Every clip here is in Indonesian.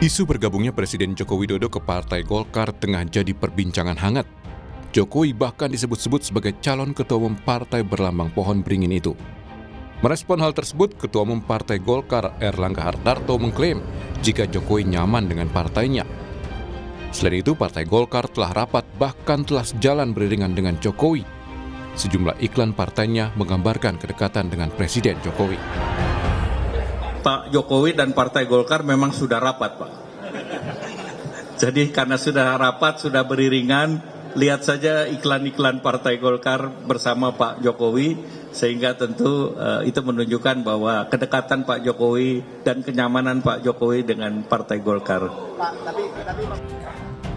Isu bergabungnya Presiden Joko Widodo ke Partai Golkar tengah jadi perbincangan hangat. Jokowi bahkan disebut-sebut sebagai calon ketua umum partai berlambang pohon beringin itu. Merespon hal tersebut, Ketua Umum Partai Golkar Erlangga Hartarto mengklaim jika Jokowi nyaman dengan partainya. Selain itu, Partai Golkar telah rapat bahkan telah sejalan beriringan dengan Jokowi. Sejumlah iklan partainya menggambarkan kedekatan dengan Presiden Jokowi. Pak Jokowi dan Partai Golkar memang sudah rapat, Pak. Jadi karena sudah rapat, sudah beriringan, lihat saja iklan-iklan Partai Golkar bersama Pak Jokowi, sehingga tentu uh, itu menunjukkan bahwa kedekatan Pak Jokowi dan kenyamanan Pak Jokowi dengan Partai Golkar.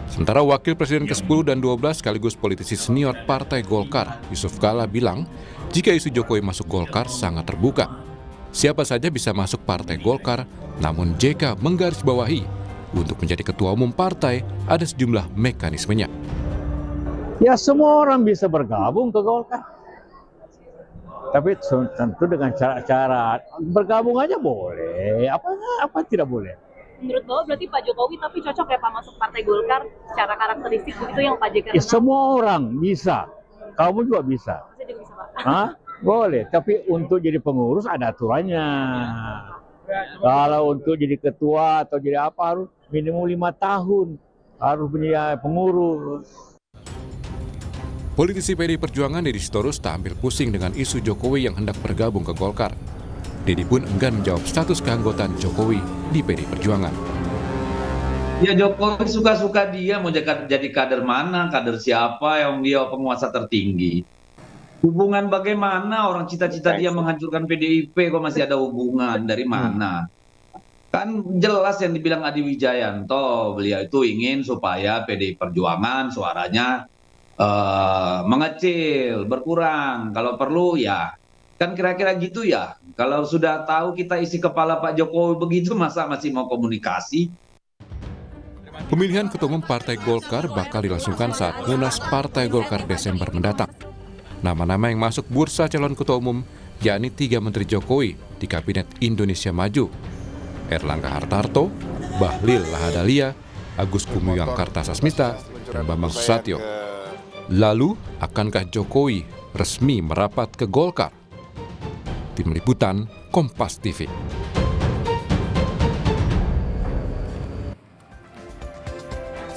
Sementara Wakil Presiden ke-10 dan 12 sekaligus politisi senior Partai Golkar, Yusuf Kala bilang, jika isu Jokowi masuk Golkar sangat terbuka, siapa saja bisa masuk Partai Golkar, namun JK menggarisbawahi untuk menjadi ketua umum partai ada sejumlah mekanismenya. Ya semua orang bisa bergabung ke Golkar. Tapi tentu dengan cara-cara bergabung aja boleh. Apa apa tidak boleh? Menurut bapak berarti Pak Jokowi tapi cocok ya Pak masuk Partai Golkar secara karakteristik begitu yang Pak JK. Ya, semua orang bisa. Kamu juga bisa. Saya juga bisa Pak. Hah? Boleh, tapi untuk jadi pengurus ada aturannya. Kalau untuk jadi ketua atau jadi apa harus minimum lima tahun harus punya pengurus. Politisi PD Perjuangan Deddy Sitorus tak pusing dengan isu Jokowi yang hendak bergabung ke Golkar. Deddy pun enggan menjawab status keanggotaan Jokowi di PD Perjuangan. Ya Jokowi suka-suka dia mau jadi kader mana, kader siapa, yang dia penguasa tertinggi. Hubungan bagaimana orang cita-cita dia menghancurkan PDIP kok masih ada hubungan dari hmm. mana? Kan jelas yang dibilang Adi Wijayanto, beliau itu ingin supaya PDI Perjuangan suaranya uh, mengecil, berkurang. Kalau perlu ya kan kira-kira gitu ya. Kalau sudah tahu kita isi kepala Pak Jokowi begitu masa masih mau komunikasi? Pemilihan Ketua Umum Partai Golkar bakal dilangsungkan saat Munas Partai Golkar Desember mendatang. Nama-nama yang masuk bursa calon ketua umum yakni tiga Menteri Jokowi di Kabinet Indonesia Maju, Erlangga Hartarto, Bahlil Lahadalia, Agus Kumuyang Kartasasmita, dan Bambang Susatyo. Lalu, akankah Jokowi resmi merapat ke Golkar? Tim Liputan, Kompas TV.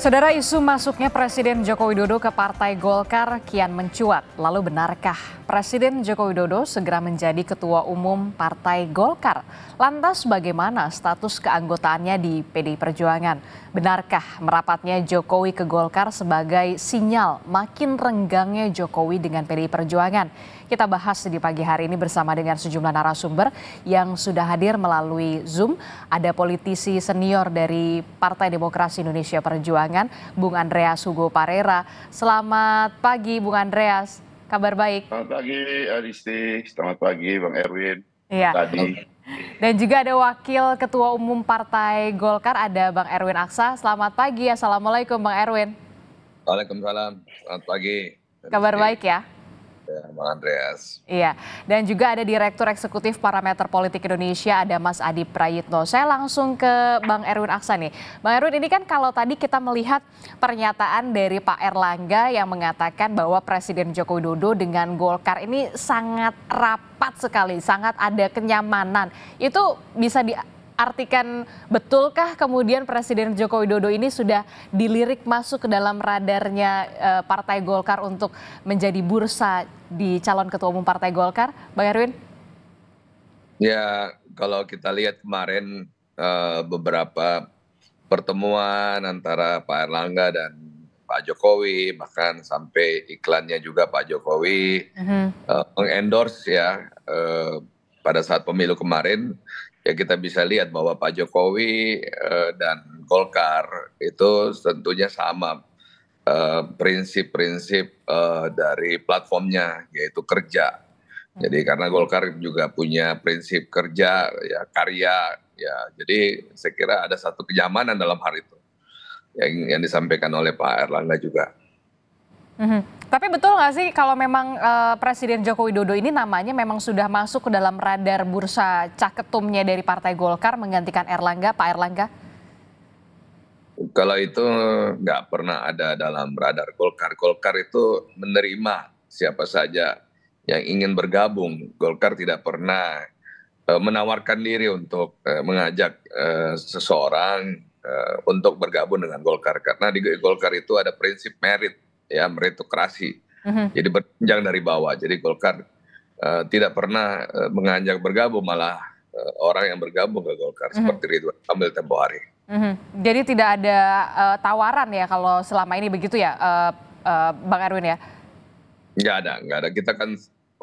Saudara isu masuknya Presiden Joko Widodo ke Partai Golkar kian mencuat. Lalu benarkah Presiden Joko Widodo segera menjadi Ketua Umum Partai Golkar? Lantas bagaimana status keanggotaannya di PDI Perjuangan? Benarkah merapatnya Jokowi ke Golkar sebagai sinyal makin renggangnya Jokowi dengan PDI Perjuangan? Kita bahas di pagi hari ini bersama dengan sejumlah narasumber yang sudah hadir melalui Zoom. Ada politisi senior dari Partai Demokrasi Indonesia Perjuangan, Bung Andreas Hugo Parera. Selamat pagi, Bung Andreas. Kabar baik? Selamat pagi, Aristi. Selamat pagi, Bang Erwin. Iya. Tadi. Dan juga ada Wakil Ketua Umum Partai Golkar, ada Bang Erwin Aksa. Selamat pagi, Assalamualaikum Bang Erwin. Waalaikumsalam, selamat pagi. Kabar baik ya? Ya, Bang Andreas. Iya, dan juga ada Direktur Eksekutif Parameter Politik Indonesia, ada Mas Adi Prayitno. Saya langsung ke Bang Erwin Aksa nih. Bang Erwin, ini kan kalau tadi kita melihat pernyataan dari Pak Erlangga yang mengatakan bahwa Presiden Joko Widodo dengan Golkar ini sangat rapat sekali, sangat ada kenyamanan. Itu bisa di artikan betulkah kemudian Presiden Joko Widodo ini sudah dilirik masuk ke dalam radarnya uh, Partai Golkar untuk menjadi bursa di calon ketua umum Partai Golkar, Bang Erwin? Ya, kalau kita lihat kemarin uh, beberapa pertemuan antara Pak Erlangga dan Pak Jokowi, bahkan sampai iklannya juga Pak Jokowi uh-huh. uh, mengendorse ya uh, pada saat pemilu kemarin ya kita bisa lihat bahwa Pak Jokowi uh, dan Golkar itu tentunya sama eh, prinsip-prinsip uh, uh, dari platformnya yaitu kerja. Jadi karena Golkar juga punya prinsip kerja ya karya ya jadi saya kira ada satu kenyamanan dalam hal itu yang yang disampaikan oleh Pak Erlangga juga. Mm-hmm. Tapi betul nggak sih kalau memang uh, Presiden Joko Widodo ini namanya memang sudah masuk ke dalam radar bursa caketumnya dari Partai Golkar menggantikan Erlangga, Pak Erlangga? Kalau itu nggak pernah ada dalam radar Golkar. Golkar itu menerima siapa saja yang ingin bergabung. Golkar tidak pernah uh, menawarkan diri untuk uh, mengajak uh, seseorang uh, untuk bergabung dengan Golkar karena di Golkar itu ada prinsip merit ya meritokrasi. Uh-huh. Jadi berjenjang dari bawah. Jadi Golkar uh, tidak pernah uh, eh, menganjak bergabung malah uh, orang yang bergabung ke Golkar uh-huh. seperti itu ambil tempo hari. Mm-hmm. Jadi tidak ada uh, tawaran ya kalau selama ini begitu ya uh, uh, Bang Erwin ya? Nggak ada, nggak ada. Kita kan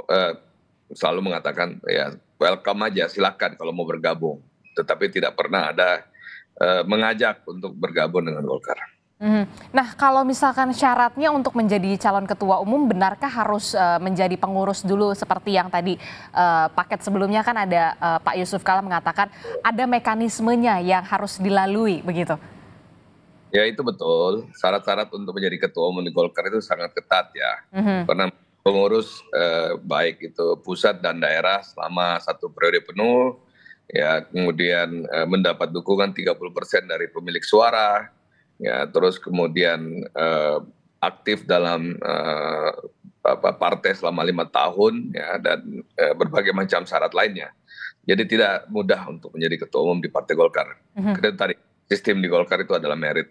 uh, selalu mengatakan ya welcome aja, silakan kalau mau bergabung. Tetapi tidak pernah ada uh, mengajak untuk bergabung dengan Golkar. Mhm. Nah, kalau misalkan syaratnya untuk menjadi calon ketua umum, benarkah harus uh, menjadi pengurus dulu seperti yang tadi uh, paket sebelumnya kan ada uh, Pak Yusuf Kala mengatakan ada mekanismenya yang harus dilalui begitu? Ya itu betul. Syarat-syarat untuk menjadi ketua umum di Golkar itu sangat ketat ya, hmm karena pengurus eh, baik itu pusat dan daerah selama satu periode penuh, ya kemudian eh, mendapat dukungan 30 persen dari pemilik suara ya terus kemudian eh, aktif dalam eh, partai selama lima tahun ya dan eh, berbagai macam syarat lainnya jadi tidak mudah untuk menjadi ketua umum di partai Golkar mhm. kita tadi sistem di Golkar itu adalah merit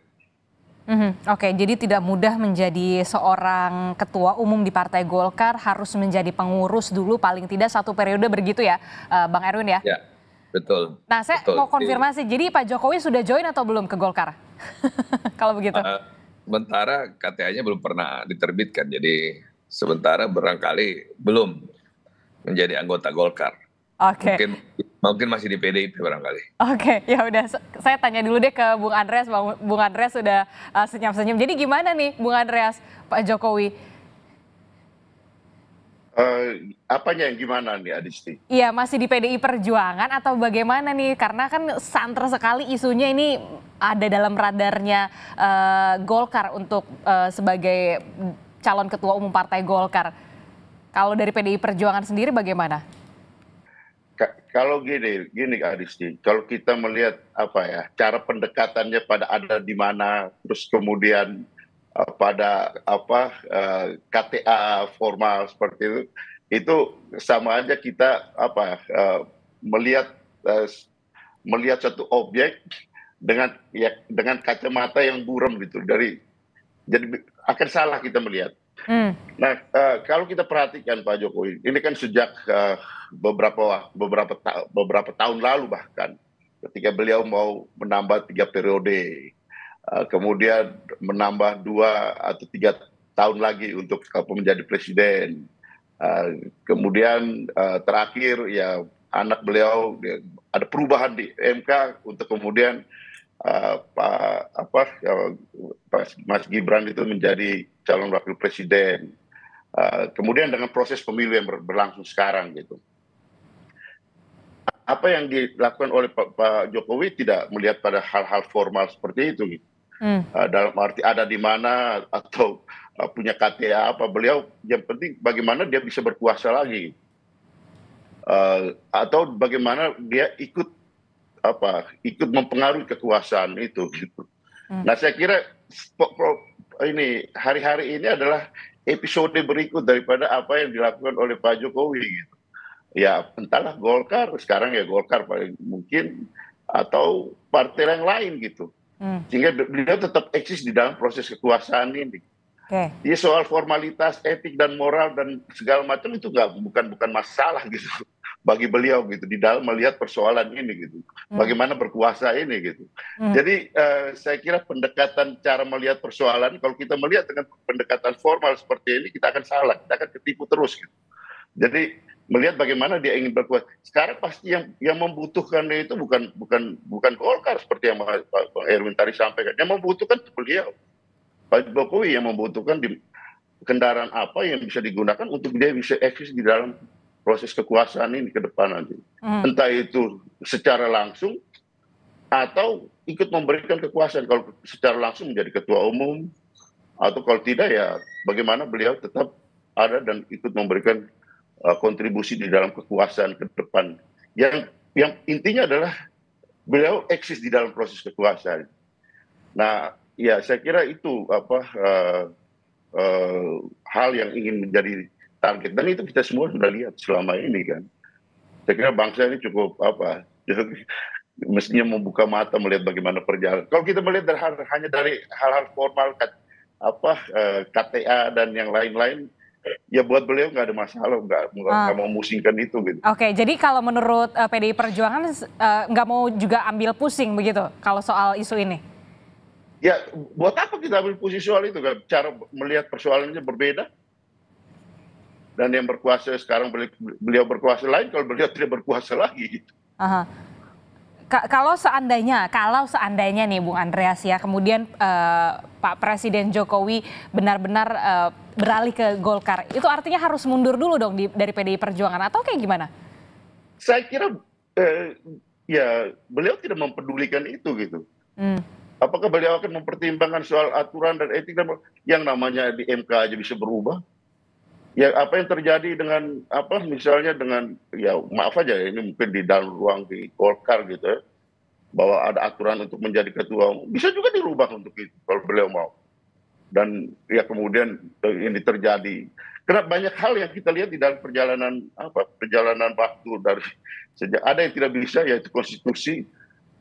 Mm-hmm. Oke, okay, jadi tidak mudah menjadi seorang ketua umum di Partai Golkar harus menjadi pengurus dulu paling tidak satu periode begitu ya, Bang Erwin ya? Ya, Betul. Nah, saya betul. mau konfirmasi. Jadi Pak Jokowi sudah join atau belum ke Golkar? Kalau begitu. Uh, sementara KTA-nya belum pernah diterbitkan. Jadi sementara barangkali belum menjadi anggota Golkar. Oke. Okay. Mungkin mungkin masih di PDIP barangkali. Oke, okay, ya udah saya tanya dulu deh ke Bung Andreas. Bung Andreas sudah eh, senyum-senyum. Jadi gimana nih Bung Andreas Pak Jokowi Uh, apanya yang gimana nih Adisti? Iya masih di PDI Perjuangan atau bagaimana nih? Karena kan santer sekali isunya ini ada dalam radarnya uh, Golkar untuk uh, sebagai calon ketua umum Partai Golkar. Kalau dari PDI Perjuangan sendiri bagaimana? Ka kalau gini, gini Adisti, kalau kita melihat apa ya cara pendekatannya pada ada di mana, terus kemudian Eh, pada apa eh, KTA formal seperti itu itu sama aja kita apa eh, melihat melihat satu objek dengan ya dengan kacamata yang buram gitu dari jadi akan salah kita melihat. Hmm. Nah kalau kita perhatikan Pak Jokowi ini kan sejak beberapa beberapa ta beberapa tahun lalu bahkan ketika beliau mau menambah tiga periode Eh, kemudian menambah dua atau tiga tahun lagi untuk eh, menjadi presiden. Eh, kemudian terakhir ya anak beliau ada perubahan di MK untuk kemudian Pak apa Mas, Gibran itu menjadi calon wakil presiden. kemudian dengan proses pemilu yang berlangsung sekarang gitu. Apa yang dilakukan oleh Pak, Pak Jokowi tidak melihat pada hal-hal formal seperti itu gitu hmm. Eh, dalam arti ada di mana atau eh, punya KTA apa beliau yang penting bagaimana dia bisa berkuasa lagi uh, atau bagaimana dia ikut apa ikut mempengaruhi kekuasaan itu gitu. Hmm. Nah saya kira ini hari-hari ini adalah episode berikut daripada apa yang dilakukan oleh Pak Jokowi gitu. Ya entahlah Golkar sekarang ya Golkar paling mungkin atau partai yang lain gitu. Hmm. Sehingga beliau tetap eksis di dalam proses kekuasaan ini. Okay. Ya soal formalitas, etik dan moral dan segala macam itu nggak bukan bukan masalah gitu bagi beliau gitu di dalam melihat persoalan ini gitu. Hmm. Bagaimana berkuasa ini gitu. Hmm. Jadi uh, saya kira pendekatan cara melihat persoalan kalau kita melihat dengan pendekatan formal seperti ini kita akan salah, kita akan ketipu terus gitu. Jadi melihat bagaimana dia ingin berkuasa. Sekarang pasti yang yang membutuhkan itu bukan bukan bukan Golkar seperti yang Pak Erwin tadi sampaikan. Yang membutuhkan beliau Pak Jokowi yang membutuhkan di kendaraan apa yang bisa digunakan untuk dia bisa eksis di dalam proses kekuasaan ini ke depan nanti. Hmm. Entah itu secara langsung atau ikut memberikan kekuasaan kalau secara langsung menjadi ketua umum atau kalau tidak ya bagaimana beliau tetap ada dan ikut memberikan Eh, kontribusi di dalam kekuasaan ke depan. Yang yang intinya adalah beliau eksis di dalam proses kekuasaan. Nah, ya saya kira itu apa uh, uh, hal yang ingin menjadi target dan itu kita semua sudah lihat selama ini kan. Saya kira bangsa ini cukup apa mestinya membuka mata melihat bagaimana perjalanan. Kalau kita melihat dari, hanya dari hal-hal formal apa uh, KTA dan yang lain-lain ya buat beliau nggak ada masalah, nggak nggak ah. mau musingkan itu gitu. Oke, okay, jadi kalau menurut uh, eh, PDI Perjuangan uh, mau juga ambil pusing begitu kalau soal isu ini? Ya, buat apa kita ambil pusing soal itu? Kan? Cara melihat persoalannya berbeda. Dan yang berkuasa sekarang beliau berkuasa lain, kalau beliau tidak berkuasa lagi gitu. Aha kalau seandainya, kalau seandainya nih Bung Andreas ya, kemudian uh, Pak Presiden Jokowi benar-benar uh, beralih ke Golkar, itu artinya harus mundur dulu dong di, dari PDI Perjuangan atau kayak gimana? Saya kira eh, ya beliau tidak mempedulikan itu gitu. Hmm. Apakah beliau akan mempertimbangkan soal aturan dan etik yang namanya di MK aja bisa berubah? ya apa yang terjadi dengan apa misalnya dengan ya maaf aja ini mungkin di dalam ruang di Golkar gitu ya, bahwa ada aturan untuk menjadi ketua bisa juga dirubah untuk itu kalau beliau mau dan ya kemudian eh, ini terjadi karena banyak hal yang kita lihat di dalam perjalanan apa perjalanan waktu dari sejak ada yang tidak bisa yaitu konstitusi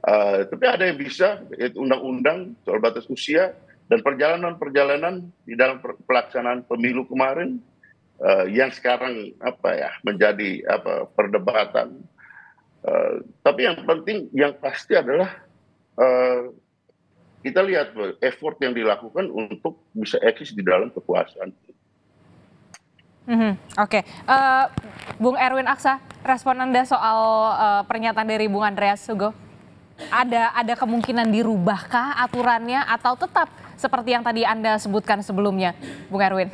uh, tapi ada yang bisa yaitu undang-undang soal batas usia dan perjalanan-perjalanan di dalam pelaksanaan pemilu kemarin Eh, yang sekarang apa ya menjadi apa perdebatan. Uh, tapi yang penting yang pasti adalah uh, kita lihat effort yang dilakukan untuk bisa eksis di dalam kekuasaan. Mm-hmm. Oke, okay. uh, Bung Erwin Aksa, respon anda soal uh, pernyataan dari Bung Andreas Sugo, ada ada kemungkinan dirubahkah aturannya atau tetap seperti yang tadi anda sebutkan sebelumnya, Bung Erwin?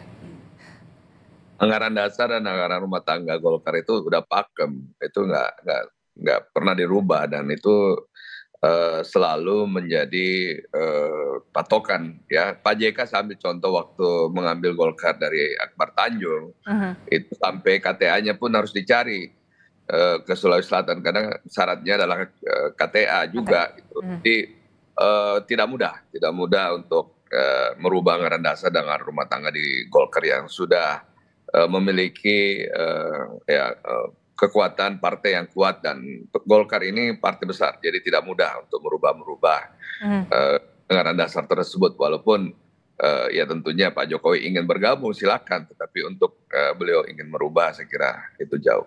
anggaran dasar dan anggaran rumah tangga Golkar itu udah pakem itu nggak nggak nggak pernah dirubah dan itu uh, selalu menjadi uh, patokan ya Pak JK saya contoh waktu mengambil Golkar dari Akbar Tanjung uh -huh. itu sampai KTA-nya pun harus dicari eh, ke Sulawesi Selatan karena syaratnya adalah KTA juga okay. gitu. uh jadi uh, tidak mudah tidak mudah untuk uh, merubah anggaran dasar dengan rumah tangga di Golkar yang sudah Eh, memiliki eh, ya, eh, kekuatan partai yang kuat dan Golkar ini partai besar, jadi tidak mudah untuk merubah-merubah hmm. dengan dasar tersebut. Walaupun uh, ya tentunya Pak Jokowi ingin bergabung silakan, tetapi untuk uh, beliau ingin merubah saya kira itu jauh.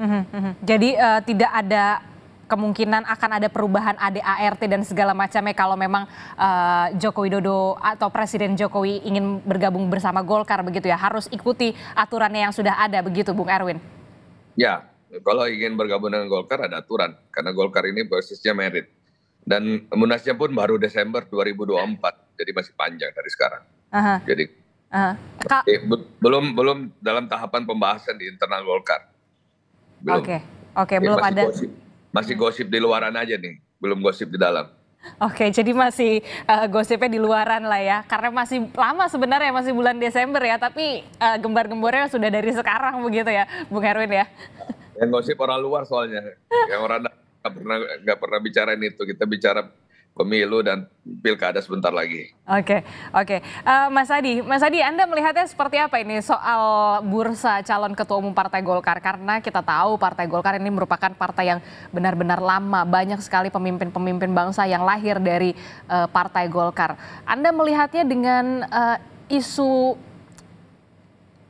Mm -hmm. Jadi uh, tidak ada kemungkinan akan ada perubahan ADART dan segala macamnya kalau memang uh, Joko Widodo atau Presiden Jokowi ingin bergabung bersama Golkar begitu ya harus ikuti aturannya yang sudah ada begitu Bung Erwin. Ya, kalau ingin bergabung dengan Golkar ada aturan karena Golkar ini basisnya merit dan munasnya pun baru Desember 2024 jadi masih panjang dari sekarang. -huh. Jadi uh -huh. eh, belum belum dalam tahapan pembahasan di internal Golkar. Oke, oke okay. belum ada. Posisi masih hmm. gosip di luaran aja nih, belum gosip di dalam. Oke, jadi masih uh, gosipnya di luaran lah ya, karena masih lama sebenarnya, masih bulan Desember ya, tapi uh, gembar-gembornya sudah dari sekarang begitu ya, Bung Herwin ya. Yang gosip orang luar soalnya, yang orang nggak pernah nggak pernah bicarain itu, kita bicara pemilu dan pilkada sebentar lagi. Oke, okay, oke, okay. uh, eh, Mas Adi, Mas Adi, Anda melihatnya seperti apa ini soal bursa calon ketua umum Partai Golkar? Karena kita tahu Partai Golkar ini merupakan partai yang benar-benar lama, banyak sekali pemimpin-pemimpin bangsa yang lahir dari uh, Partai Golkar. Anda melihatnya dengan uh, isu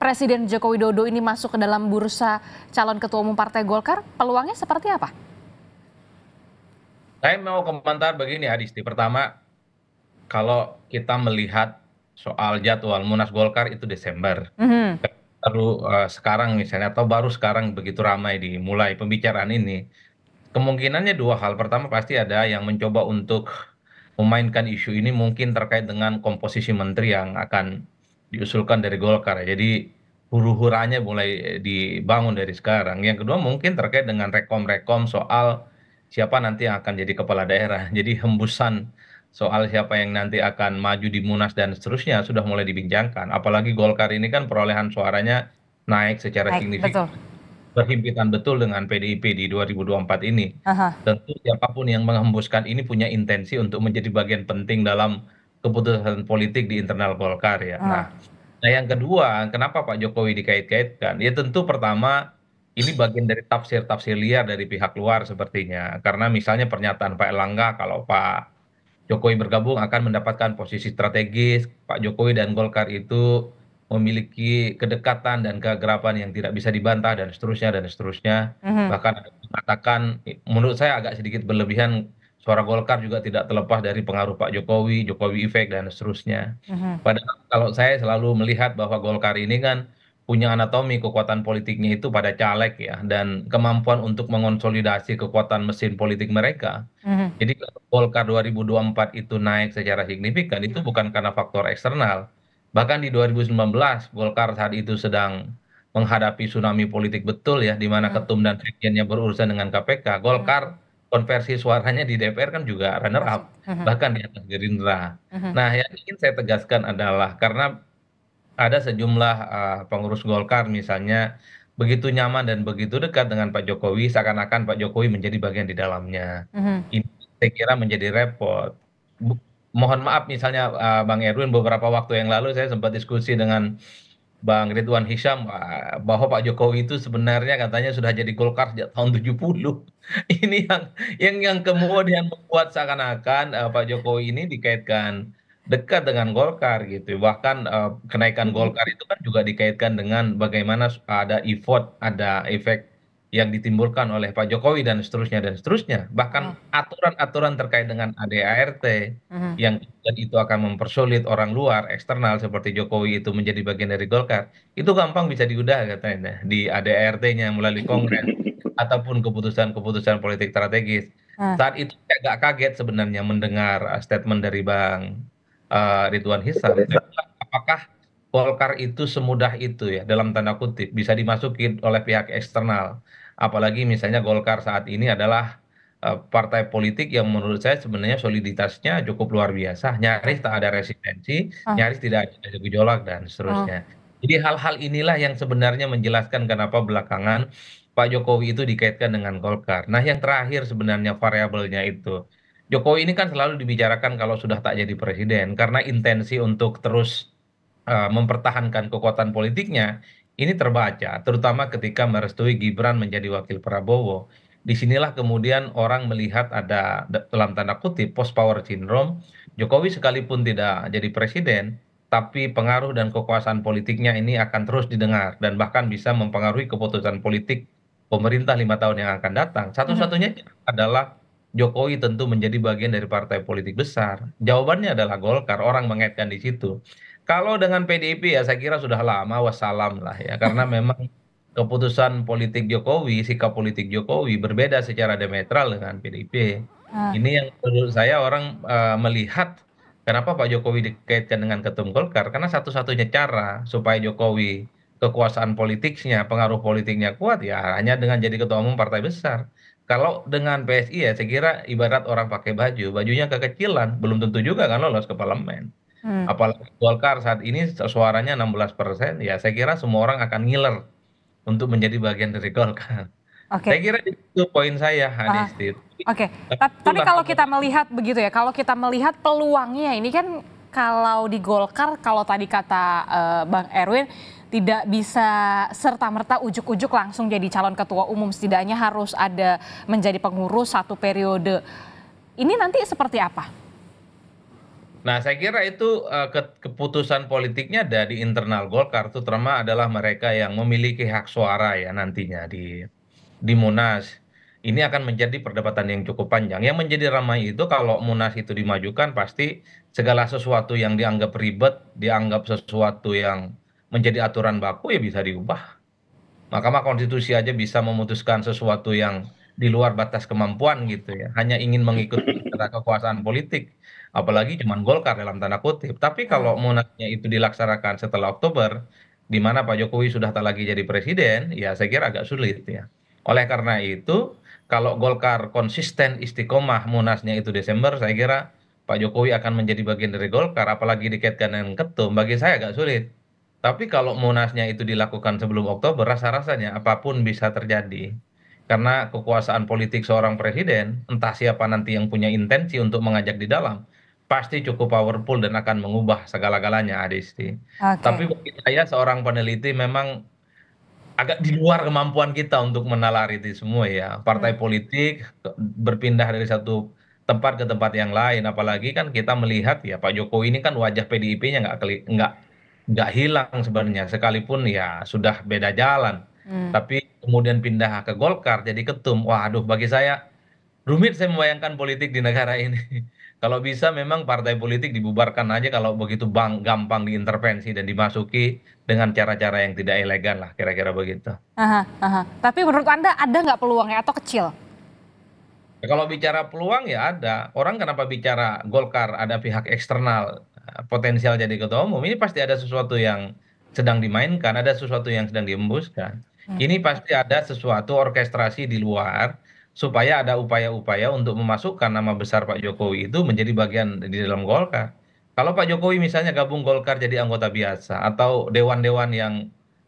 Presiden Joko Widodo ini masuk ke dalam bursa calon ketua umum Partai Golkar, peluangnya seperti apa? saya mau komentar begini adisti pertama kalau kita melihat soal jadwal munas golkar itu desember mm-hmm. baru uh, sekarang misalnya atau baru sekarang begitu ramai dimulai pembicaraan ini kemungkinannya dua hal pertama pasti ada yang mencoba untuk memainkan isu ini mungkin terkait dengan komposisi menteri yang akan diusulkan dari Golkar jadi huru-huranya mulai dibangun dari sekarang yang kedua mungkin terkait dengan rekom-rekom soal siapa nanti yang akan jadi kepala daerah. Jadi hembusan soal siapa yang nanti akan maju di Munas dan seterusnya sudah mulai dibincangkan. Apalagi Golkar ini kan perolehan suaranya naik secara naik, signifikan. Betul. Berhimpitan betul dengan PDIP di 2024 ini. Aha. Tentu siapapun yang menghembuskan ini punya intensi untuk menjadi bagian penting dalam keputusan politik di internal Golkar ya. Aha. Nah, nah yang kedua, kenapa Pak Jokowi dikait-kaitkan? Ya tentu pertama ini bagian dari tafsir tafsir liar dari pihak luar sepertinya karena misalnya pernyataan pak erlangga kalau pak jokowi bergabung akan mendapatkan posisi strategis pak jokowi dan golkar itu memiliki kedekatan dan kegerapan yang tidak bisa dibantah dan seterusnya dan seterusnya mm-hmm. bahkan mengatakan menurut saya agak sedikit berlebihan suara golkar juga tidak terlepas dari pengaruh pak jokowi jokowi efek dan seterusnya mm-hmm. padahal kalau saya selalu melihat bahwa golkar ini kan punya anatomi kekuatan politiknya itu pada caleg ya dan kemampuan untuk mengonsolidasi kekuatan mesin politik mereka. Mm-hmm. Jadi kalau Golkar 2024 itu naik secara signifikan itu iya. bukan karena faktor eksternal. Bahkan di 2019 Golkar saat itu sedang menghadapi tsunami politik betul ya di mana mm ketum dan sekjennya berurusan dengan KPK. Golkar iya. konversi suaranya di DPR kan juga runner up mm bahkan di atas Gerindra. mm Nah, yang ingin saya tegaskan adalah karena ada sejumlah eh, pengurus golkar misalnya begitu nyaman dan begitu dekat dengan pak jokowi seakan akan pak jokowi menjadi bagian di dalamnya mhm. ini saya kira menjadi repot mohon maaf misalnya eh, bang erwin beberapa waktu yang lalu saya sempat diskusi dengan Bang Ridwan Hisham eh, bahwa Pak Jokowi itu sebenarnya katanya sudah jadi Golkar sejak tahun 70. ini yang yang yang kemudian membuat seakan-akan Pak Jokowi ini dikaitkan dekat dengan Golkar gitu bahkan uh, kenaikan Golkar itu kan juga dikaitkan dengan bagaimana ada effort ada efek yang ditimbulkan oleh Pak Jokowi dan seterusnya dan seterusnya bahkan iya. aturan-aturan terkait dengan ADART uh-huh. yang itu akan mempersulit orang luar eksternal seperti Jokowi itu menjadi bagian dari Golkar itu gampang bisa diudah katanya di ADART-nya melalui kongres ataupun keputusan-keputusan politik strategis ah. saat itu saya agak kaget sebenarnya mendengar eh, statement dari Bang Eh, Ridwan Hisam. apakah Golkar itu semudah itu ya dalam tanda kutip bisa dimasuki oleh pihak eksternal apalagi misalnya Golkar saat ini adalah eh, partai politik yang menurut saya sebenarnya soliditasnya cukup luar biasa nyaris tak ada resistensi oh. nyaris tidak ada gejolak dan seterusnya oh. Jadi hal-hal inilah yang sebenarnya menjelaskan kenapa belakangan Pak Jokowi itu dikaitkan dengan Golkar. Nah, yang terakhir sebenarnya variabelnya itu Jokowi ini kan selalu dibicarakan kalau sudah tak jadi presiden karena intensi untuk terus uh, mempertahankan kekuatan politiknya ini terbaca terutama ketika merestui Gibran menjadi wakil Prabowo. Disinilah kemudian orang melihat ada dalam tanda kutip post power syndrome. Jokowi sekalipun tidak jadi presiden, tapi pengaruh dan kekuasaan politiknya ini akan terus didengar dan bahkan bisa mempengaruhi keputusan politik pemerintah lima tahun yang akan datang. Satu-satunya mm-hmm. adalah Jokowi tentu menjadi bagian dari partai politik besar. Jawabannya adalah Golkar, orang mengaitkan di situ. Kalau dengan PDIP ya saya kira sudah lama wassalam lah ya karena memang keputusan politik Jokowi, sikap politik Jokowi berbeda secara demetral dengan PDIP. Ah. Ini yang menurut saya orang uh, melihat kenapa Pak Jokowi dikaitkan dengan ketum Golkar karena satu-satunya cara supaya Jokowi kekuasaan politiknya, pengaruh politiknya kuat ya hanya dengan jadi ketua umum partai besar kalau dengan PSI ya saya kira ibarat orang pakai baju, bajunya kekecilan, belum tentu juga kan lolos ke parlemen. Hmm. Apalagi Golkar saat ini suaranya 16 persen, ya saya kira semua orang akan ngiler untuk menjadi bagian dari Golkar. Okay. Saya kira itu poin saya, Hadis. Uh, ah, Oke, okay. tapi kalau kita melihat begitu ya, kalau kita melihat peluangnya ini kan kalau di Golkar, kalau tadi kata uh, Bang Erwin, tidak bisa serta-merta ujuk-ujuk langsung jadi calon ketua umum setidaknya harus ada menjadi pengurus satu periode. Ini nanti seperti apa? Nah, saya kira itu uh, ke keputusan politiknya dari internal Golkar, terutama adalah mereka yang memiliki hak suara ya nantinya di di Munas ini akan menjadi perdebatan yang cukup panjang. Yang menjadi ramai itu kalau Munas itu dimajukan pasti segala sesuatu yang dianggap ribet, dianggap sesuatu yang menjadi aturan baku ya bisa diubah. Mahkamah Konstitusi aja bisa memutuskan sesuatu yang di luar batas kemampuan gitu ya. Hanya ingin mengikuti kekuasaan politik. Apalagi cuman Golkar dalam tanda kutip. Tapi kalau munasnya hmm. itu dilaksanakan setelah Oktober, di mana Pak Jokowi sudah tak lagi jadi presiden, ya saya kira agak sulit ya. Oleh karena itu, kalau Golkar konsisten istiqomah munasnya itu Desember, saya kira Pak Jokowi akan menjadi bagian dari Golkar, apalagi dikaitkan dengan ketum. Bagi saya agak sulit tapi kalau munasnya itu dilakukan sebelum oktober rasa rasanya apapun bisa terjadi karena kekuasaan politik seorang presiden entah siapa nanti yang punya intensi untuk mengajak di dalam pasti cukup powerful dan akan mengubah segala-galanya Adisti. Okay. Tapi bagi saya seorang peneliti memang agak di luar kemampuan kita untuk menalar itu semua ya. Partai hmm. politik berpindah dari satu tempat ke tempat yang lain apalagi kan kita melihat ya Pak Jokowi ini kan wajah PDIP-nya nggak nggak nggak hilang sebenarnya sekalipun ya sudah beda jalan hmm. tapi kemudian pindah ke Golkar jadi ketum aduh bagi saya rumit saya membayangkan politik di negara ini kalau bisa memang partai politik dibubarkan aja kalau begitu bang gampang diintervensi dan dimasuki dengan cara-cara yang tidak elegan lah kira-kira begitu aha, aha. tapi menurut anda ada nggak peluangnya atau kecil ya, kalau bicara peluang ya ada orang kenapa bicara Golkar ada pihak eksternal potensial jadi ketua umum ini pasti ada sesuatu yang sedang dimainkan, ada sesuatu yang sedang diembuskan. Hmm. Ini pasti ada sesuatu orkestrasi di luar supaya ada upaya-upaya untuk memasukkan nama besar Pak Jokowi itu menjadi bagian di dalam Golkar. Kalau Pak Jokowi misalnya gabung Golkar jadi anggota biasa atau dewan-dewan yang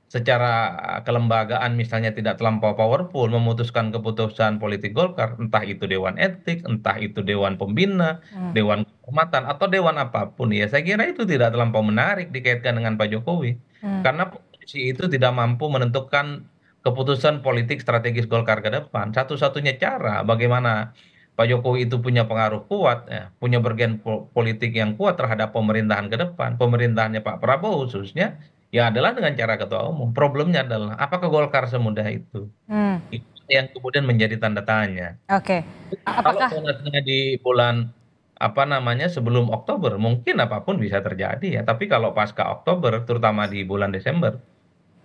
secara eh, kelembagaan misalnya tidak terlampau powerful memutuskan keputusan politik Golkar entah itu dewan etik entah itu dewan pembina hmm. dewan kehormatan atau dewan apapun ya saya kira itu tidak terlampau menarik dikaitkan dengan Pak Jokowi hmm. karena posisi itu tidak mampu menentukan keputusan politik strategis Golkar ke depan satu-satunya cara bagaimana Pak Jokowi itu punya pengaruh kuat ya, punya bergen politik yang kuat terhadap pemerintahan ke depan pemerintahannya Pak Prabowo khususnya ya adalah dengan cara ketua umum. Problemnya adalah apakah Golkar semudah itu? Hmm. Itu yang kemudian menjadi tanda tanya. Oke. Okay. Apakah... Kalau di bulan apa namanya sebelum Oktober mungkin apapun bisa terjadi ya. Tapi kalau pasca Oktober, terutama di bulan Desember,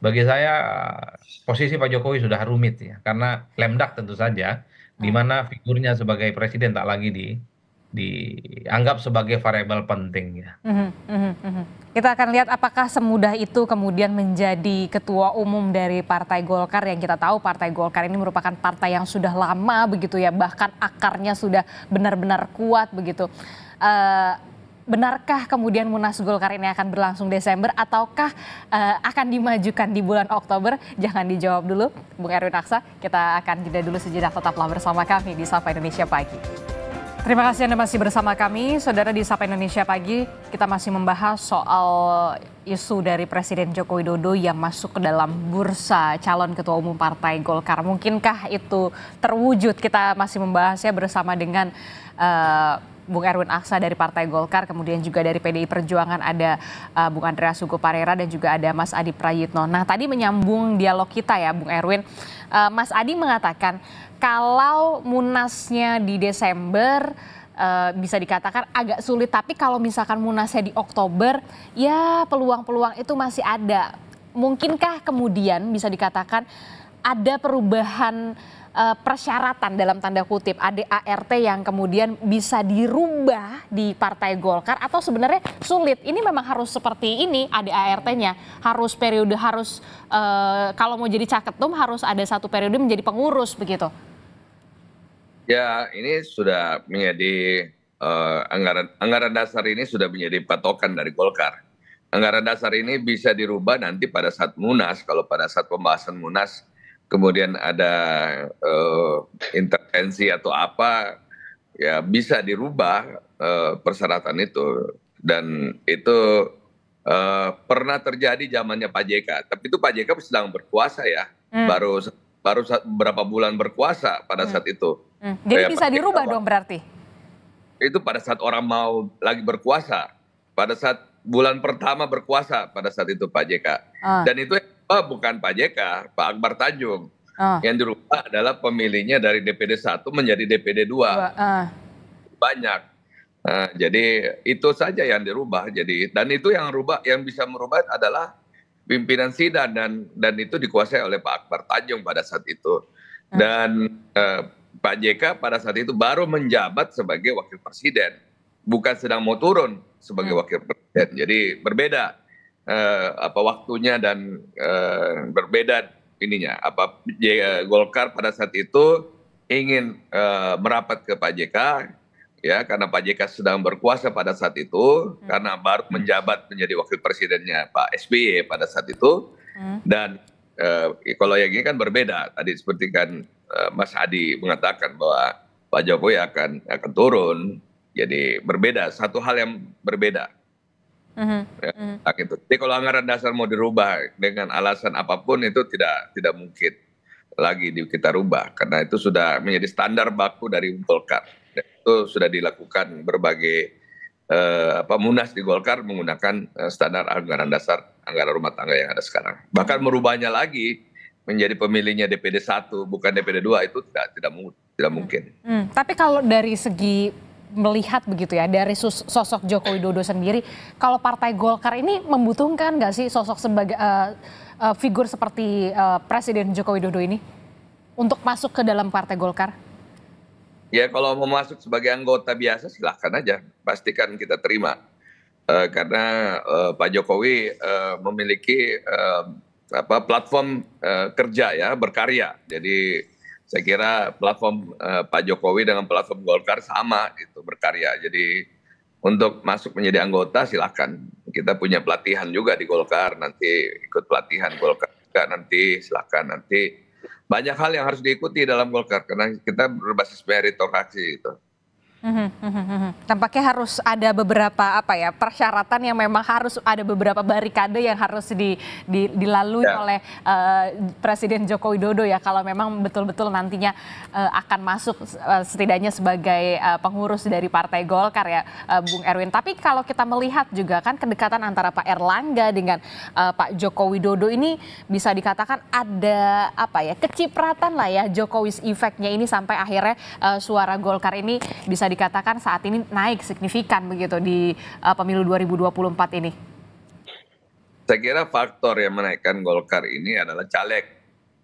bagi saya posisi Pak Jokowi sudah rumit ya karena lemdak tentu saja di hmm. mana figurnya sebagai presiden tak lagi di dianggap sebagai variabel penting ya. Mm -hmm, mm -hmm. Kita akan lihat apakah semudah itu kemudian menjadi ketua umum dari Partai Golkar yang kita tahu Partai Golkar ini merupakan partai yang sudah lama begitu ya bahkan akarnya sudah benar-benar kuat begitu. Uh, benarkah kemudian Munas Golkar ini akan berlangsung Desember ataukah uh, akan dimajukan di bulan Oktober? Jangan dijawab dulu, Bung Erwin Aksa. Kita akan jeda dulu sejenak tetaplah bersama kami di Sapa Indonesia Pagi. Terima kasih Anda masih bersama kami. Saudara di Sapa Indonesia Pagi, kita masih membahas soal isu dari Presiden Joko Widodo yang masuk ke dalam bursa calon Ketua Umum Partai Golkar. Mungkinkah itu terwujud? Kita masih membahasnya bersama dengan uh, Bung Erwin Aksa dari Partai Golkar, kemudian juga dari PDI Perjuangan ada uh, Bung Andreas Sugo Parera dan juga ada Mas Adi Prayitno. Nah tadi menyambung dialog kita ya Bung Erwin, uh, Mas Adi mengatakan kalau munasnya di Desember Uh, bisa dikatakan agak sulit tapi kalau misalkan munasnya di Oktober ya peluang-peluang itu masih ada mungkinkah kemudian bisa dikatakan ada perubahan uh, persyaratan dalam tanda kutip ADART yang kemudian bisa dirubah di Partai Golkar atau sebenarnya sulit. Ini memang harus seperti ini ADART-nya harus periode harus uh, kalau mau jadi caketum harus ada satu periode menjadi pengurus begitu ya ini sudah menjadi eh, anggaran dasar ini sudah menjadi patokan dari Golkar. Anggaran dasar ini bisa dirubah nanti pada saat munas. Kalau pada saat pembahasan munas kemudian ada uh, intervensi atau apa, ya bisa dirubah uh, persyaratan itu. Dan itu uh, pernah terjadi zamannya Pak JK. Tapi itu Pak JK sedang berkuasa ya, hmm. baru baru beberapa bulan berkuasa pada hmm. saat itu Hmm. Jadi bisa dirubah dong berarti? Itu pada saat orang mau lagi berkuasa, pada saat bulan pertama berkuasa pada saat itu Pak JK. Ah. Dan itu oh, bukan Pak JK, Pak Akbar Tanjung. Ah. Yang dirubah adalah pemilihnya dari DPD 1 menjadi DPD 2. Ah. Banyak. Nah, jadi itu saja yang dirubah. Jadi dan itu yang rubah yang bisa merubah adalah pimpinan sidang dan dan itu dikuasai oleh Pak Akbar Tanjung pada saat itu. Hmm. Dan eh, Pak JK pada saat itu baru menjabat sebagai wakil presiden, bukan sedang mau turun sebagai hmm. wakil presiden. Jadi berbeda eh, apa waktunya dan eh, berbeda ininya. Apa eh, Golkar pada saat itu ingin eh, merapat ke Pak JK ya karena Pak JK sedang berkuasa pada saat itu hmm. karena baru hmm. menjabat menjadi wakil presidennya Pak SBY pada saat itu hmm. dan eh, kalau yang ini kan berbeda tadi seperti kan Eh, Mas Hadi mengatakan bahwa Pak Jokowi akan akan turun, jadi berbeda. Satu hal yang berbeda. Uh-huh. Ya, mm-hmm. Nah, Gitu. Jadi kalau anggaran dasar mau dirubah dengan alasan apapun itu tidak tidak mungkin lagi di, kita rubah karena itu sudah menjadi standar baku dari Golkar. itu sudah dilakukan berbagai eh, apa munas di Golkar menggunakan eh, standar anggaran dasar anggaran rumah tangga yang ada sekarang. Bahkan merubahnya lagi menjadi pemilihnya DPD 1 bukan DPD 2 itu tidak tidak tidak mungkin. Hmm, tapi kalau dari segi melihat begitu ya dari sosok Joko Widodo sendiri, kalau Partai Golkar ini membutuhkan nggak sih sosok sebagai uh, eh, uh, eh, figur seperti uh, Presiden Joko Widodo ini untuk masuk ke dalam Partai Golkar? Ya kalau mau masuk sebagai anggota biasa silahkan aja, pastikan kita terima. Uh, karena uh, Pak Jokowi uh, memiliki uh, apa platform uh, kerja ya berkarya. Jadi saya kira platform uh, Pak Jokowi dengan platform Golkar sama itu berkarya. Jadi untuk masuk menjadi anggota silakan Kita punya pelatihan juga di Golkar nanti ikut pelatihan Golkar juga nanti silahkan nanti banyak hal yang harus diikuti dalam Golkar karena kita berbasis meritokrasi gitu. Hmm, Tampaknya harus ada beberapa apa ya persyaratan yang memang harus ada beberapa barikade yang harus di, di, dilalui ya. oleh uh, Presiden Joko Widodo ya kalau memang betul-betul nantinya uh, akan masuk uh, setidaknya sebagai uh, pengurus dari Partai Golkar ya uh, Bung Erwin. Tapi kalau kita melihat juga kan kedekatan antara Pak Erlangga dengan uh, Pak Joko Widodo ini bisa dikatakan ada apa ya kecipratan lah ya Jokowi's effect ini sampai akhirnya uh, suara Golkar ini bisa dikatakan saat ini naik signifikan begitu di uh, pemilu 2024 ini? Saya kira faktor yang menaikkan Golkar ini adalah caleg.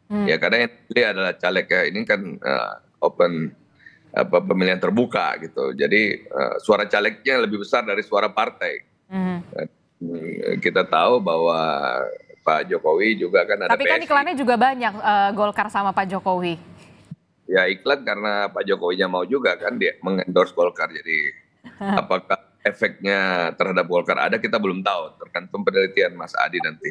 Hmm. Ya karena yang dipilih adalah caleg ya ini kan uh, open apa pemilihan terbuka gitu. Jadi uh, suara calegnya lebih besar dari suara partai. Hmm. Kita tahu bahwa Pak Jokowi juga kan ada Tapi kan PSI. iklannya juga banyak uh, Golkar sama Pak Jokowi ya iklan karena Pak Jokowinya mau juga kan dia mengendorse Golkar jadi apakah efeknya terhadap Golkar ada kita belum tahu tergantung penelitian Mas Adi nanti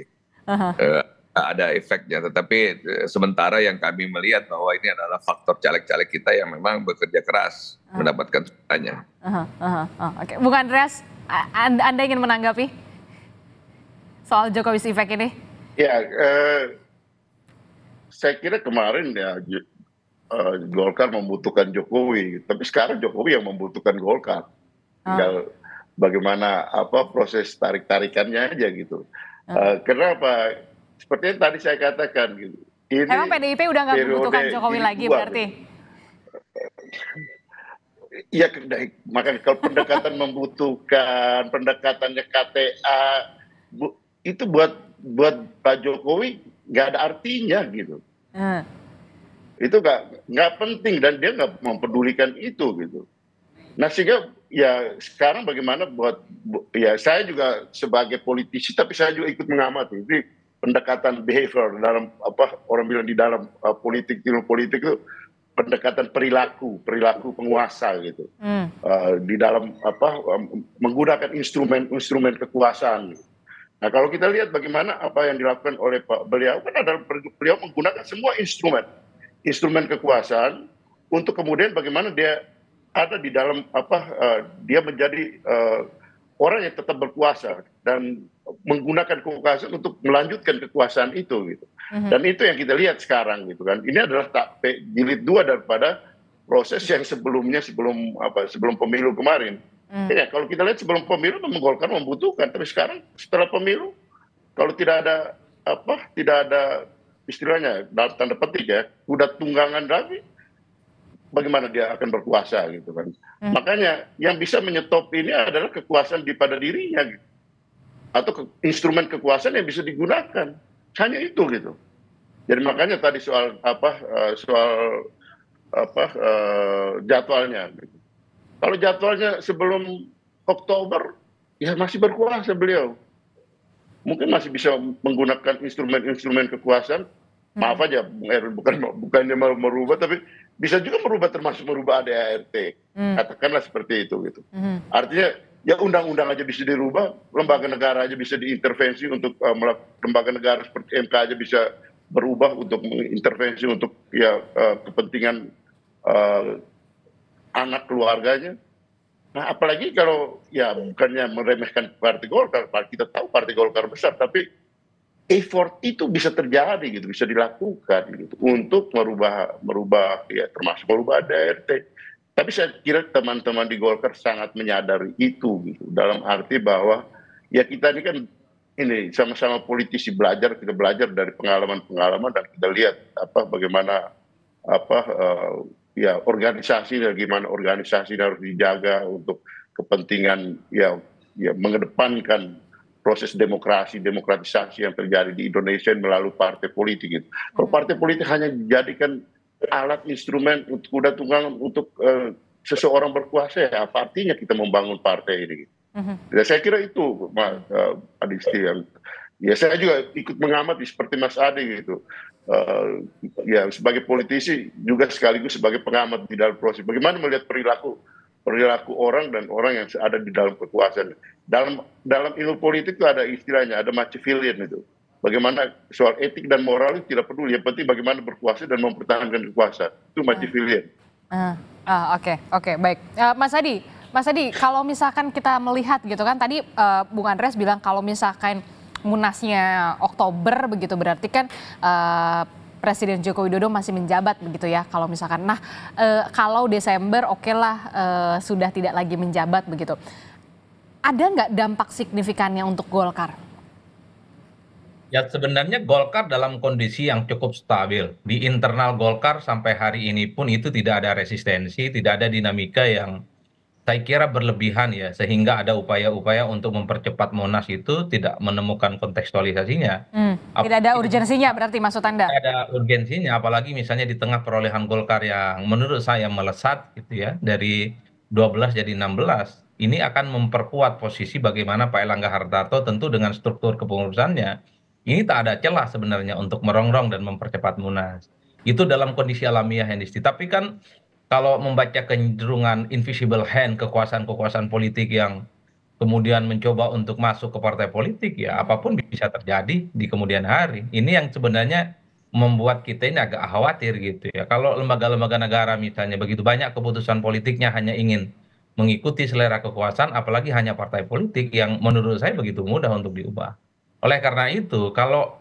uh ada efeknya tetapi eh, sementara yang kami melihat bahwa ini adalah faktor caleg-caleg kita yang memang bekerja keras uh mendapatkan suaranya. Oke, okay. bukan Andreas, anda, anda ingin menanggapi soal Jokowi's efek ini? Ya, uh, saya kira kemarin ya uh, Golkar membutuhkan Jokowi, tapi sekarang Jokowi yang membutuhkan Golkar. Tinggal ah. bagaimana apa proses tarik-tarikannya aja gitu. Ah. Uh, kenapa? Seperti yang tadi saya katakan gitu. Ini Emang PDIP udah nggak membutuhkan Jokowi lagi dua. berarti? Iya, nah, maka kalau pendekatan membutuhkan, pendekatannya KTA, bu, itu buat buat Pak Jokowi nggak ada artinya gitu. Hmm itu nggak nggak penting dan dia nggak mempedulikan itu gitu nah sehingga ya sekarang bagaimana buat ya saya juga sebagai politisi tapi saya juga ikut mengamati jadi pendekatan behavior dalam apa orang bilang di dalam uh, politik ilmu politik itu pendekatan perilaku perilaku penguasa gitu hmm. uh, di dalam apa um, menggunakan instrumen instrumen kekuasaan gitu. Nah kalau kita lihat bagaimana apa yang dilakukan oleh Pak beliau kan adalah beliau menggunakan semua instrumen instrumen kekuasaan untuk kemudian bagaimana dia ada di dalam apa uh, dia menjadi uh, orang yang tetap berkuasa dan menggunakan kekuasaan untuk melanjutkan kekuasaan itu gitu. Mm-hmm. Dan itu yang kita lihat sekarang gitu kan. Ini adalah tak jilid dua daripada proses yang sebelumnya sebelum apa sebelum pemilu kemarin. Mm. Ya, kalau kita lihat sebelum pemilu memang Golkar membutuhkan, tapi sekarang setelah pemilu kalau tidak ada apa tidak ada istilahnya dalam tanda petik ya kuda tunggangan lagi bagaimana dia akan berkuasa gitu kan hmm. makanya yang bisa menyetop ini adalah kekuasaan di pada dirinya gitu. atau ke, instrumen kekuasaan yang bisa digunakan hanya itu gitu jadi makanya tadi soal apa eh, soal apa uh, jadwalnya gitu. kalau jadwalnya sebelum Oktober ya masih berkuasa beliau mungkin masih bisa menggunakan instrumen-instrumen kekuasaan hmm. maaf aja Bung Erwin bukan bukannya mau merubah tapi bisa juga merubah termasuk merubah ADART hmm. katakanlah seperti itu gitu hmm. artinya ya undang-undang aja bisa dirubah lembaga negara aja bisa diintervensi untuk uh, lembaga negara seperti MK aja bisa berubah untuk mengintervensi untuk ya uh, kepentingan uh, anak keluarganya Nah, apalagi kalau ya bukannya meremehkan Partai Golkar, kita tahu Partai Golkar besar, tapi effort itu bisa terjadi gitu, bisa dilakukan gitu untuk merubah merubah ya termasuk merubah DRT Tapi saya kira teman-teman di Golkar sangat menyadari itu gitu dalam arti bahwa ya kita ini kan ini sama-sama politisi belajar kita belajar dari pengalaman-pengalaman dan kita lihat apa bagaimana apa uh, ya organisasi dan gimana organisasi harus dijaga untuk kepentingan ya ya mengedepankan proses demokrasi demokratisasi yang terjadi di Indonesia melalui partai politik itu. Kalau hmm. partai politik hanya dijadikan alat instrumen untuk kuda tunggang untuk uh, seseorang berkuasa ya apa artinya kita membangun partai ini? Gitu? Hmm. Ya, saya kira itu Pak uh, eh, Adisti yang ya saya juga ikut mengamati seperti Mas Adi gitu uh, ya sebagai politisi juga sekaligus sebagai pengamat di dalam proses. Bagaimana melihat perilaku perilaku orang dan orang yang ada di dalam kekuasaan. Dalam dalam ilmu politik itu ada istilahnya, ada Machiavellian itu. Bagaimana soal etik dan moral itu tidak peduli, yang penting bagaimana berkuasa dan mempertahankan kekuasaan. Itu hmm. Machiavellian. Ah, ah oke, okay, oke, okay, baik. Uh, Mas Adi, Mas Adi, kalau misalkan kita melihat gitu kan tadi uh, Bung Andres bilang kalau misalkan munasnya Oktober begitu berarti kan uh, Presiden Joko Widodo masih menjabat begitu ya kalau misalkan nah uh, kalau Desember oke okay lah uh, sudah tidak lagi menjabat begitu ada nggak dampak signifikannya untuk Golkar? Ya sebenarnya Golkar dalam kondisi yang cukup stabil di internal Golkar sampai hari ini pun itu tidak ada resistensi tidak ada dinamika yang saya kira berlebihan ya sehingga ada upaya upaya untuk mempercepat monas itu tidak menemukan kontekstualisasinya hmm, tidak ada urgensinya berarti maksud anda tidak ada urgensinya apalagi misalnya di tengah perolehan golkar yang menurut saya melesat gitu ya dari 12 jadi 16 ini akan memperkuat posisi bagaimana Pak Elangga Hartarto tentu dengan struktur kepengurusannya ini tak ada celah sebenarnya untuk merongrong dan mempercepat munas itu dalam kondisi alamiah yang Hendis tapi kan kalau membaca kecenderungan invisible hand kekuasaan kekuasaan politik yang kemudian mencoba untuk masuk ke partai politik ya apapun bisa terjadi di kemudian hari ini yang sebenarnya membuat kita ini agak khawatir gitu ya kalau lembaga-lembaga negara misalnya begitu banyak keputusan politiknya hanya ingin mengikuti selera kekuasaan apalagi hanya partai politik yang menurut saya begitu mudah untuk diubah oleh karena itu kalau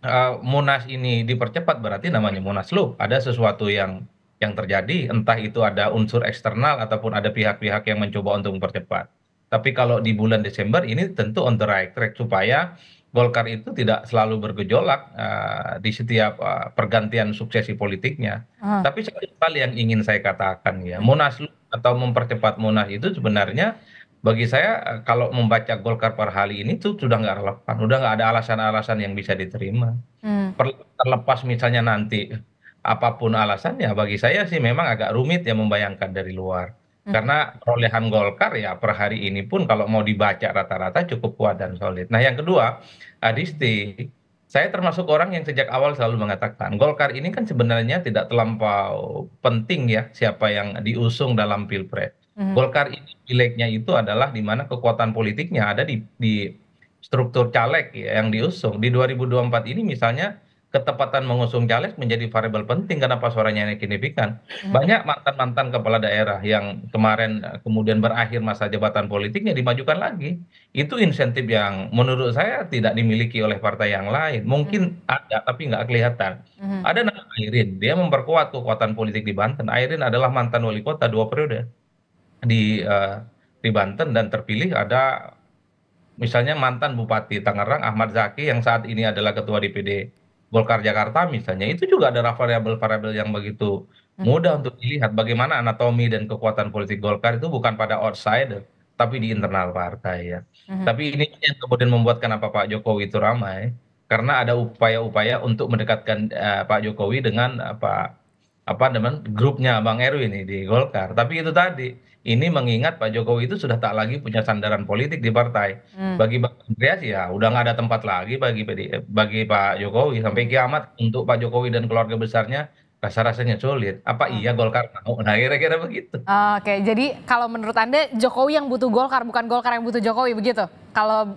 uh, Munas ini dipercepat berarti namanya Munaslup ada sesuatu yang yang terjadi entah itu ada unsur eksternal ataupun ada pihak-pihak yang mencoba untuk mempercepat. Tapi kalau di bulan Desember ini tentu on the right track supaya Golkar itu tidak selalu bergejolak uh, di setiap uh, pergantian suksesi politiknya. Uh. Tapi satu hal yang ingin saya katakan ya, Monas atau mempercepat Monas itu sebenarnya bagi saya eh, kalau membaca Golkar per hari ini itu sudah nggak relevan, sudah nggak ada alasan-alasan yang bisa diterima. Hmm. Terlepas misalnya nanti apapun alasannya bagi saya sih memang agak rumit ya membayangkan dari luar hmm. karena perolehan Golkar ya per hari ini pun kalau mau dibaca rata-rata cukup kuat dan solid. Nah yang kedua Adisti, saya termasuk orang yang sejak awal selalu mengatakan Golkar ini kan sebenarnya tidak terlampau penting ya siapa yang diusung dalam pilpres. Mm -hmm. Golkar ini pileknya itu adalah di mana kekuatan politiknya ada di, di struktur caleg ya, yang diusung. Di 2024 ini misalnya ketepatan mengusung caleg menjadi variabel penting kenapa suaranya ini signifikan hmm. banyak mantan mantan kepala daerah yang kemarin eh, kemudian berakhir masa jabatan politiknya dimajukan lagi itu insentif yang menurut saya tidak dimiliki oleh partai yang lain mungkin hmm. ada tapi nggak kelihatan hmm. ada nama Airin dia memperkuat kekuatan politik di Banten Airin adalah mantan wali kota dua periode di uh, di Banten dan terpilih ada misalnya mantan bupati Tangerang Ahmad Zaki yang saat ini adalah ketua DPD golkar jakarta misalnya itu juga ada variabel-variabel yang begitu hmm. mudah untuk dilihat bagaimana anatomi dan kekuatan politik golkar itu bukan pada outsider tapi di internal partai ya. uh Tapi ini yang kemudian membuat kenapa Pak Jokowi itu ramai karena ada upaya-upaya untuk mendekatkan uh, Pak Jokowi dengan uh, Pak apa teman grupnya bang erwin ini di golkar tapi itu tadi ini mengingat pak jokowi itu sudah tak lagi punya sandaran politik di partai hmm. bagi bang andreas ya udah nggak ada tempat lagi bagi bagi pak jokowi sampai hmm. kiamat untuk pak jokowi dan keluarga besarnya rasa rasanya sulit apa hmm. iya golkar mau nah kira-kira begitu oke jadi kalau menurut anda jokowi yang butuh golkar bukan golkar yang butuh jokowi begitu kalau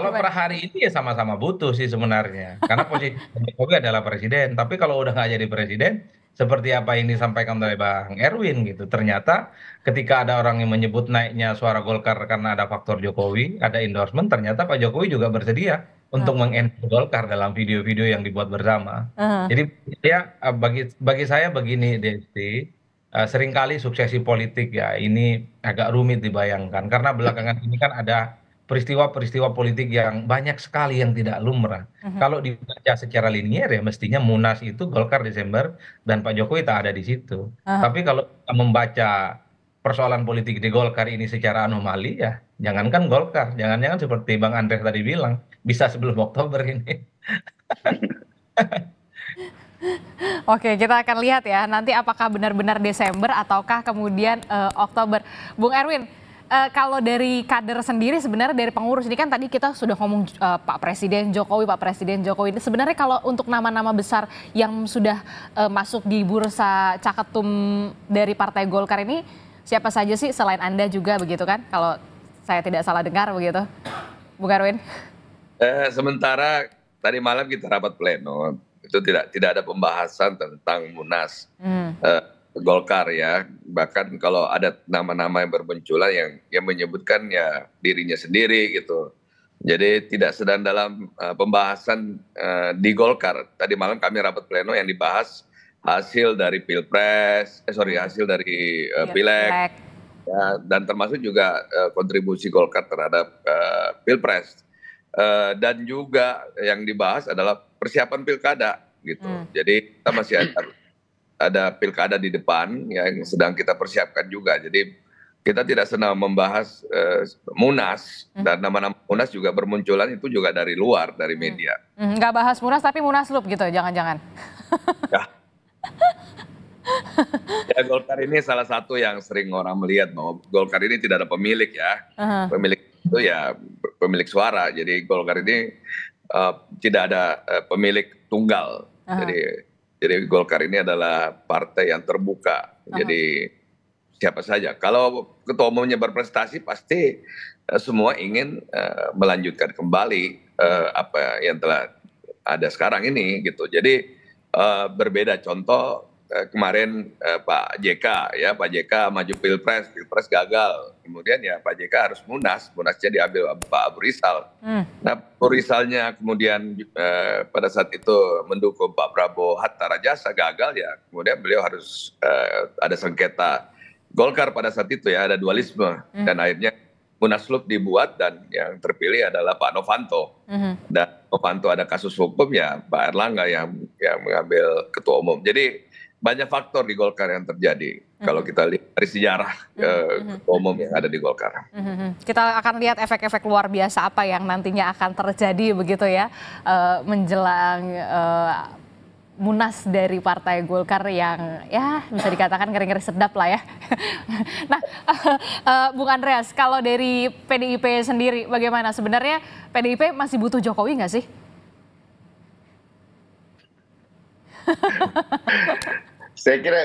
kalau per hari ini ya sama-sama butuh sih sebenarnya. Karena posisi Jokowi adalah presiden. Tapi kalau udah nggak jadi presiden, seperti apa yang disampaikan oleh Bang Erwin gitu. Ternyata ketika ada orang yang menyebut naiknya suara Golkar karena ada faktor Jokowi, ada endorsement, ternyata Pak Jokowi juga bersedia untuk uh. mengendorse Golkar dalam video-video yang dibuat bersama. Uh. Jadi ya eh, bagi bagi saya begini Desti, uh, seringkali suksesi politik ya ini agak rumit dibayangkan karena belakangan ini kan ada peristiwa-peristiwa politik yang banyak sekali yang tidak lumrah. Mhm. Kalau dibaca secara linier ya mestinya Munas itu Golkar Desember dan Pak Jokowi tak ada di situ. Tapi kalau membaca persoalan politik di Golkar ini secara anomali ya, jangankan Golkar, jangan-jangan seperti Bang Andres tadi bilang, bisa sebelum Oktober ini. Oke, kita akan lihat ya nanti apakah benar-benar Desember ataukah kemudian uh, Oktober. Bung Erwin, uh, kalau dari kader sendiri sebenarnya dari pengurus ini kan tadi kita sudah ngomong uh, Pak Presiden Jokowi, Pak Presiden Jokowi. Sebenarnya kalau untuk nama-nama besar yang sudah uh, masuk di bursa caketum dari Partai Golkar ini siapa saja sih selain Anda juga begitu kan? Kalau saya tidak salah dengar begitu. Bu Arwin. Eh, sementara tadi malam kita rapat pleno itu tidak tidak ada pembahasan tentang Munas. Hmm. Eh, Golkar ya bahkan kalau ada nama-nama yang bermunculan yang yang menyebutkan ya dirinya sendiri gitu jadi tidak sedang dalam uh, pembahasan uh, di Golkar tadi malam kami rapat pleno yang dibahas hasil dari pilpres eh sorry hmm. hasil dari uh, pileg ya, dan termasuk juga uh, kontribusi Golkar terhadap uh, pilpres uh, dan juga yang dibahas adalah persiapan pilkada gitu hmm. jadi kita masih ada ada pilkada di depan ya, yang sedang kita persiapkan juga. Jadi kita tidak senang membahas uh, Munas hmm. dan nama-nama Munas juga bermunculan itu juga dari luar dari hmm. media. Hmm. bahas Munas tapi Munaslup gitu, jangan-jangan. Ya. ya Golkar ini salah satu yang sering orang melihat bahwa Golkar ini tidak ada pemilik ya, uh -huh. pemilik itu ya pemilik suara. Jadi Golkar ini uh, tidak ada uh, pemilik tunggal. Uh -huh. Jadi jadi Golkar ini adalah partai yang terbuka. Uh Jadi siapa saja. Kalau ketua umumnya berprestasi pasti uh, semua ingin uh, melanjutkan kembali uh, apa yang telah ada sekarang ini gitu. Jadi uh, berbeda contoh Eh, kemarin eh, Pak JK ya Pak JK maju pilpres pilpres gagal kemudian ya Pak JK harus munas munasnya diambil Pak Abu hmm. nah Abu kemudian eh, pada saat itu mendukung Pak Prabowo Hatta Rajasa gagal ya kemudian beliau harus eh, ada sengketa Golkar pada saat itu ya ada dualisme hmm. dan akhirnya Munaslup dibuat dan yang terpilih adalah Pak Novanto. Hmm. Dan Novanto ada kasus hukum ya Pak Erlangga yang yang mengambil ketua umum. Jadi banyak faktor di Golkar yang terjadi. Mm-hmm. Kalau kita lihat dari sejarah mm-hmm. umum yang ada di Golkar. Mm-hmm. Kita akan lihat efek-efek luar biasa apa yang nantinya akan terjadi begitu ya eh, menjelang eh, munas dari partai Golkar yang ya bisa dikatakan kering-kering sedap lah ya. nah, uh, uh, Bung Andreas, kalau dari PDIP sendiri bagaimana sebenarnya PDIP masih butuh Jokowi nggak sih? Saya kira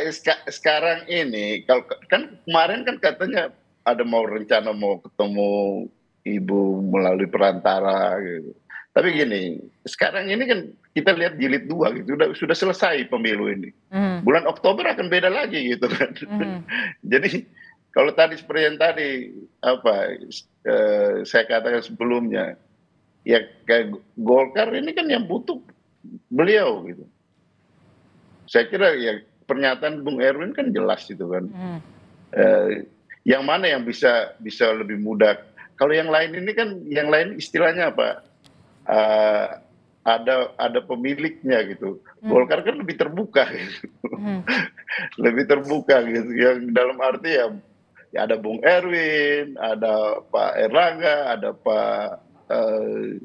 sekarang ini kalau kan kemarin kan katanya ada mau rencana mau ketemu ibu melalui perantara gitu. Tapi gini, sekarang ini kan kita lihat jilid dua gitu, sudah sudah selesai pemilu ini. Mm. Bulan Oktober akan beda lagi gitu kan. Mm. Jadi kalau tadi seperti yang tadi apa eh, saya katakan sebelumnya, ya kayak Golkar ini kan yang butuh beliau gitu. Saya kira ya pernyataan Bung Erwin kan jelas itu kan. Hmm. E, yang mana yang bisa bisa lebih mudah? Kalau yang lain ini kan yang lain istilahnya apa? E, ada ada pemiliknya gitu. Hmm. Golkar kan lebih terbuka gitu. Hmm. lebih terbuka gitu. Yang dalam arti ya, ya ada Bung Erwin, ada Pak Erlangga, ada Pak uh,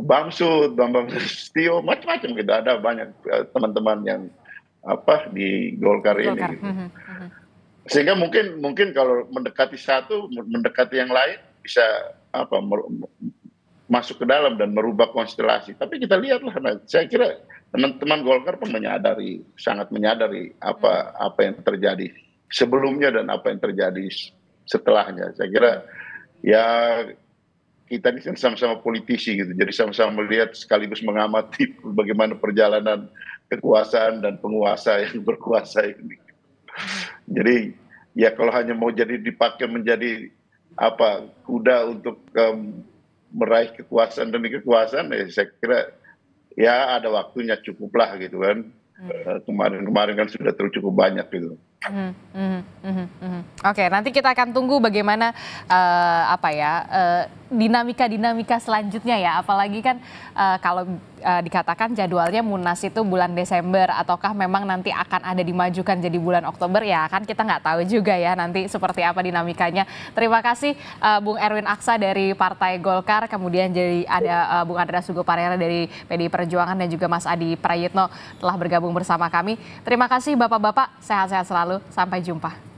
Bamsud, Bambang Sustio, macam-macam gitu. Ada banyak teman-teman yang apa di Golkar, Golkar. ini. Gitu. Mhm, mhm, mhm. Sehingga mungkin mungkin kalau mendekati satu, mendekati yang lain bisa apa masuk ke dalam dan merubah konstelasi. Tapi kita lihatlah, nah, saya kira teman-teman Golkar pun menyadari, sangat menyadari apa apa yang terjadi sebelumnya dan apa yang terjadi setelahnya. Saya kira ya kita ini kan sama-sama politisi gitu, jadi sama-sama melihat sekaligus mengamati bagaimana perjalanan kekuasaan dan penguasa yang berkuasa ini. Jadi ya kalau hanya mau jadi dipakai menjadi apa kuda untuk um, meraih kekuasaan demi kekuasaan, ya saya kira ya ada waktunya cukuplah gitu kan. Hmm. Eh, kemarin-kemarin hmm. kan sudah cukup banyak gitu. Hmm, hmm, hmm, hmm, hmm. Oke, nanti kita akan tunggu bagaimana uh, apa ya. Uh, dinamika-dinamika selanjutnya ya, apalagi kan uh, kalau uh, dikatakan jadwalnya munas itu bulan Desember, ataukah memang nanti akan ada dimajukan jadi bulan Oktober ya, kan kita nggak tahu juga ya nanti seperti apa dinamikanya. Terima kasih uh, Bung Erwin Aksa dari Partai Golkar, kemudian jadi ada uh, Bung Andra Sugo Parera dari PD Perjuangan dan juga Mas Adi Prayitno telah bergabung bersama kami. Terima kasih Bapak-bapak, sehat-sehat selalu, sampai jumpa.